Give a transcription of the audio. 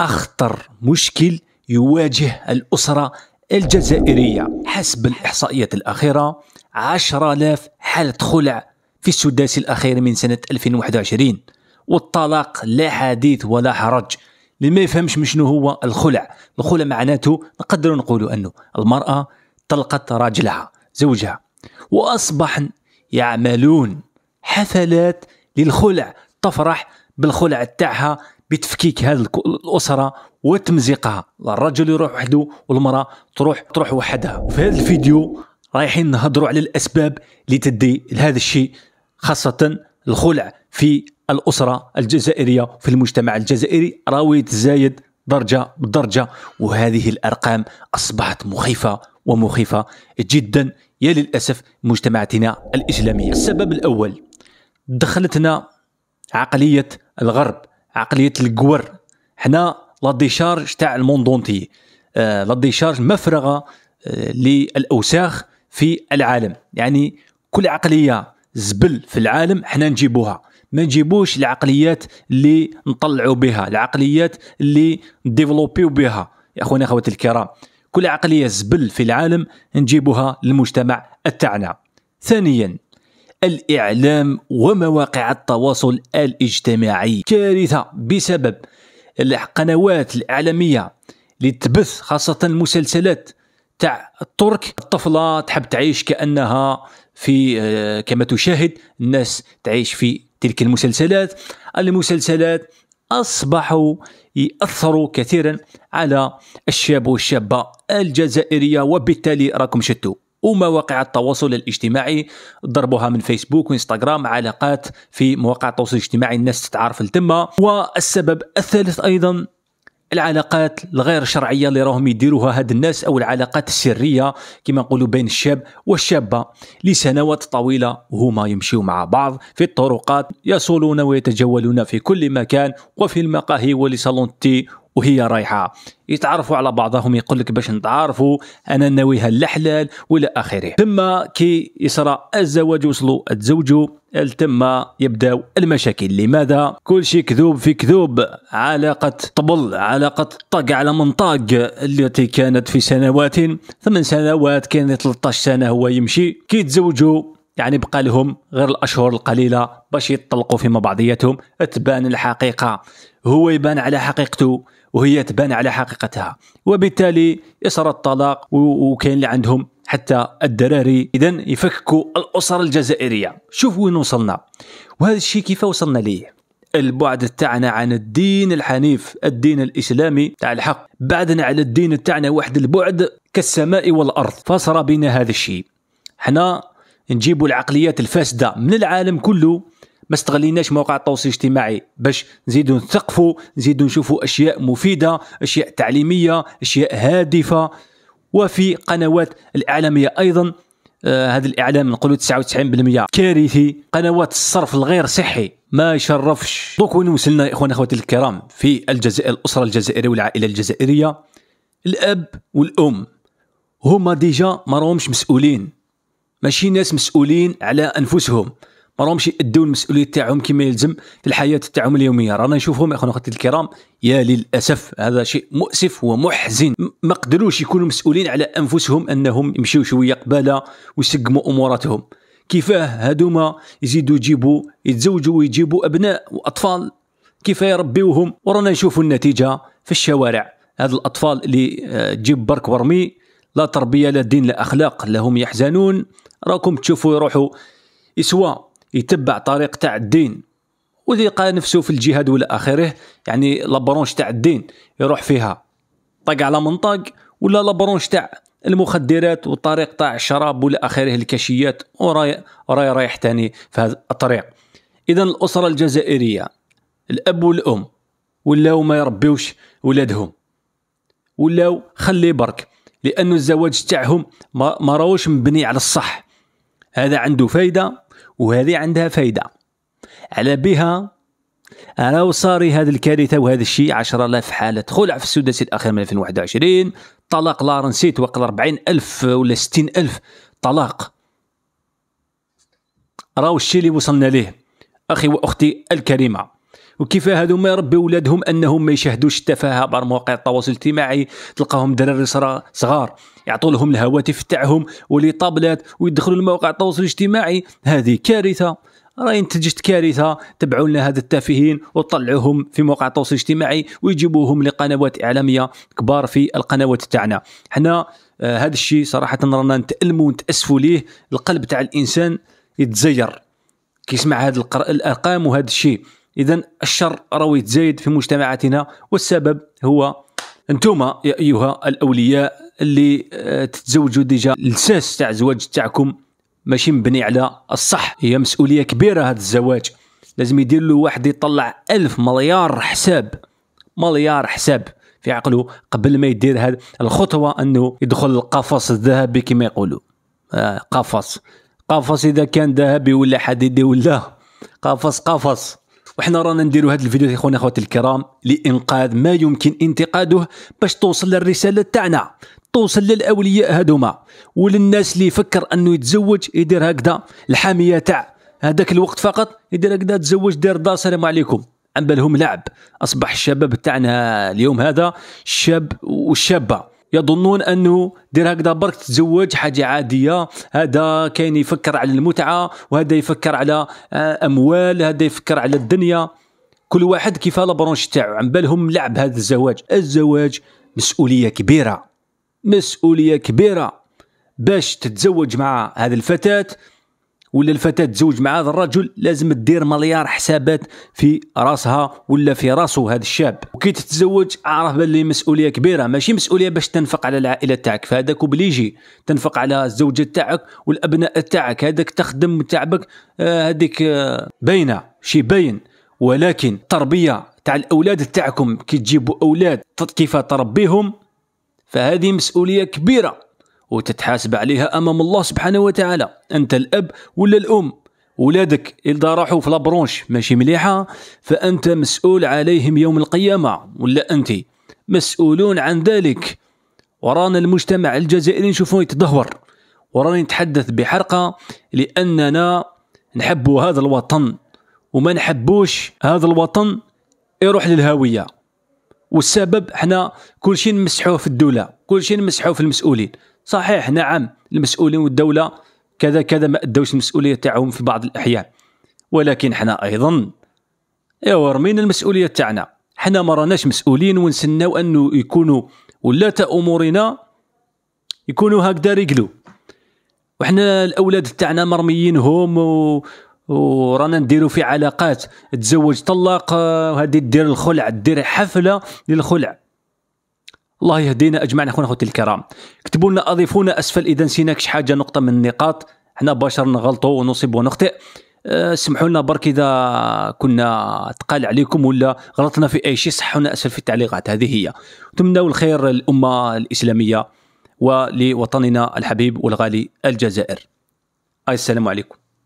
أخطر مشكل يواجه الأسرة الجزائرية حسب الإحصائيات الأخيرة 10000 حالة خلع في السداسي الأخير من سنة 2021 والطلاق لا حديث ولا حرج اللي ما يفهمش شنو هو الخلع الخلع معناته نقدر نقولوا أنه المرأة طلقت راجلها زوجها وأصبح يعملون حفلات للخلع تفرح بالخلع تاعها بتفكيك هذه الاسره وتمزيقها الرجل يروح وحده والمراه تروح تروح وحدها في هذا الفيديو رايحين نهضروا على الاسباب اللي تدي لهذا الشيء خاصه الخلع في الاسره الجزائريه في المجتمع الجزائري راوي تزايد درجه بدرجه وهذه الارقام اصبحت مخيفه ومخيفه جدا يا للاسف مجتمعاتنا الاسلاميه. السبب الاول دخلتنا عقليه الغرب عقليه الكور حنا لا ديشارج تاع الموندونتي آه، لا ديشارج مفرغه آه، للاوساخ في العالم يعني كل عقليه زبل في العالم حنا نجيبوها ما نجيبوش العقليات اللي نطلعوا بها العقليات اللي نديفلوبيو بها يا اخواني اخواتي الكرام كل عقليه زبل في العالم نجيبوها للمجتمع تاعنا ثانيا الإعلام ومواقع التواصل الاجتماعي كارثة بسبب القنوات الإعلامية اللي تبث خاصة المسلسلات تاع الترك الطفلة تحب تعيش كأنها في آه، كما تشاهد الناس تعيش في تلك المسلسلات المسلسلات أصبحوا يأثروا كثيرا على الشاب والشابة الجزائرية وبالتالي راكم شتوا ومواقع التواصل الاجتماعي ضربوها من فيسبوك وانستغرام علاقات في مواقع التواصل الاجتماعي الناس تتعارف لتما والسبب الثالث ايضا العلاقات الغير شرعيه اللي راهم يديروها هاد الناس او العلاقات السريه كما نقولوا بين الشاب والشابه لسنوات طويله وهما يمشيو مع بعض في الطرقات يصولون ويتجولون في كل مكان وفي المقاهي ولصالون التي وهي رايحه يتعرفوا على بعضهم يقول لك باش نتعرفوا انا ناويها للحلال والى اخره ثم كي يصرى الزواج وصلوا تزوجوا ثم يبداو المشاكل لماذا كل شيء كذوب في كذوب علاقة طبل علاقة طق على منطاق التي كانت في سنوات ثمان سنوات كان 13 سنة هو يمشي كي تزوجوا يعني بقى لهم غير الاشهر القليله باش يطلقوا فيما بعضياتهم تبان الحقيقه هو يبان على حقيقته وهي تبان على حقيقتها وبالتالي يسر الطلاق وكاين اللي عندهم حتى الدراري اذا يفككوا الاسر الجزائريه شوف وين وصلنا وهذا الشيء كيف وصلنا ليه البعد تاعنا عن الدين الحنيف الدين الاسلامي تاع الحق بعدنا على الدين تاعنا واحد البعد كالسماء والارض فصار بنا هذا الشيء حنا نجيبوا العقليات الفاسده من العالم كله ما استغليناش مواقع التواصل الاجتماعي باش نزيدو نثقفوا نزيدو نشوفوا اشياء مفيده اشياء تعليميه اشياء هادفه وفي قنوات الاعلاميه ايضا آه هذا الاعلام نقولوا 99% كارثي قنوات الصرف الغير صحي ما يشرفش دوك وين وصلنا يا اخوان اخواتي الكرام في الجزائر الاسره الجزائريه والعائله الجزائريه الاب والام هما ديجا ما راهمش مسؤولين ماشي ناس مسؤولين على انفسهم ما راهمش يأدوا المسؤوليه تاعهم كما يلزم في الحياه تاعهم اليوميه رانا نشوفهم يا اخوان اخواتي الكرام يا للاسف هذا شيء مؤسف ومحزن ما قدروش يكونوا مسؤولين على انفسهم انهم يمشيو شويه قباله ويسقموا اموراتهم كيفاه هادوما يزيدوا يجيبوا يتزوجوا ويجيبوا ابناء واطفال كيف يربيوهم ورانا نشوفوا النتيجه في الشوارع هاد الاطفال اللي آه، تجيب برك ورمي لا تربيه لا دين لا اخلاق لهم يحزنون راكم تشوفوا يروحوا يسوا يتبع طريق تاع الدين يلقى نفسه في الجهاد ولا اخره يعني لابرونش تاع الدين يروح فيها طق على منطق ولا لابرونش تاع المخدرات والطريق تاع الشراب ولا اخره الكاشيات وراي راي رايح تاني في هذا الطريق اذا الاسره الجزائريه الاب والام ولاو ما يربيوش ولادهم ولاو خلي برك لانه الزواج تاعهم ما, ما راهوش مبني على الصح هذا عنده فايده وهذه عندها فايدة على بها على وصاري هذه الكارثة وهذا الشيء 10000 حالة خلع في السداسي الأخير من 2021 طلاق لا لارنسي توقع 40000 ولا 60000 طلاق راهو الشيء اللي وصلنا ليه أخي وأختي الكريمة وكيف هادو ما يربي ولادهم انهم ما يشاهدوش التفاهه عبر مواقع التواصل الاجتماعي تلقاهم دراري صغار يعطوا لهم الهواتف تاعهم ولي طابلات ويدخلوا لمواقع التواصل الاجتماعي هذه كارثه راهي نتجت كارثه تبعوا لنا هذا التافهين وطلعوهم في مواقع التواصل الاجتماعي ويجيبوهم لقنوات اعلاميه كبار في القنوات تاعنا حنا هذا آه، الشيء صراحه رانا نتالموا ونتاسفوا ليه القلب تاع الانسان يتزير كيسمع هذه الارقام وهذا الشيء إذا الشر راه يتزايد في مجتمعاتنا والسبب هو أنتم يا أيها الأولياء اللي آه، تتزوجوا ديجا الساس تاع الزواج تاعكم ماشي مبني على الصح هي مسؤولية كبيرة هذا الزواج لازم يدير له واحد يطلع ألف مليار حساب مليار حساب في عقله قبل ما يدير هذه الخطوة أنه يدخل القفص الذهبي كما يقولوا آه قفص قفص إذا كان ذهبي ولا حديدي ولا قفص قفص وحنا رانا نديروا هذا الفيديو يا خونا اخواتي الكرام لانقاذ ما يمكن انتقاده باش توصل للرساله تاعنا توصل للاولياء هذوما وللناس اللي يفكر انه يتزوج يدير هكذا الحاميه تاع هذاك الوقت فقط يدير هكذا تزوج دير دار السلام عليكم عن بالهم لعب اصبح الشباب تاعنا اليوم هذا شاب وشابه يظنون انه دير هكذا برك تتزوج حاجه عاديه هذا كاين يفكر على المتعه وهذا يفكر على آه، اموال هذا يفكر على الدنيا كل واحد كيف لا برونش تاعو عم بالهم لعب هذا الزواج الزواج مسؤوليه كبيره مسؤوليه كبيره باش تتزوج مع هذه الفتاه ولا الفتاة تزوج مع هذا الرجل لازم تدير مليار حسابات في راسها ولا في راسه هذا الشاب وكي تتزوج اعرف باللي مسؤولية كبيرة ماشي مسؤولية باش تنفق على العائلة تاعك فهذاك وبليجي تنفق على الزوجة تاعك والابناء تاعك هذاك تخدم تعبك هذيك آه، آه، باينة شي باين ولكن التربية تاع الاولاد تاعكم كي تجيبوا اولاد كيف تربيهم فهذه مسؤولية كبيرة وتتحاسب عليها امام الله سبحانه وتعالى انت الاب ولا الام ولادك اذا راحوا في لابرونش ماشي مليحه فانت مسؤول عليهم يوم القيامه ولا انت مسؤولون عن ذلك ورانا المجتمع الجزائري نشوفوه يتدهور ورانا نتحدث بحرقه لاننا نحب هذا الوطن وما نحبوش هذا الوطن يروح للهويه والسبب حنا كل شيء نمسحوه في الدوله كل شيء نمسحوه في المسؤولين صحيح نعم المسؤولين والدوله كذا كذا ما ادوش المسؤوليه تاعهم في بعض الاحيان ولكن حنا ايضا ايوا رمينا المسؤوليه تاعنا حنا ما راناش مسؤولين ونسناو انه يكونوا ولا امورنا يكونوا هكذا رجلو وحنا الاولاد تاعنا مرميين هم و... ورانا نديرو في علاقات تزوج طلق وهذه آه، دير الخلع دير حفله للخلع الله يهدينا اجمعنا اخونا اخوتي الكرام اكتبوا لنا اضيفونا اسفل اذا نسيناك شي حاجه نقطه من النقاط حنا بشر نغلطوا ونصيب ونخطئ أه، اسمحوا سمحوا لنا برك اذا كنا تقال عليكم ولا غلطنا في اي شيء صحونا اسفل في التعليقات هذه هي تمنوا الخير للامه الاسلاميه ولوطننا الحبيب والغالي الجزائر السلام عليكم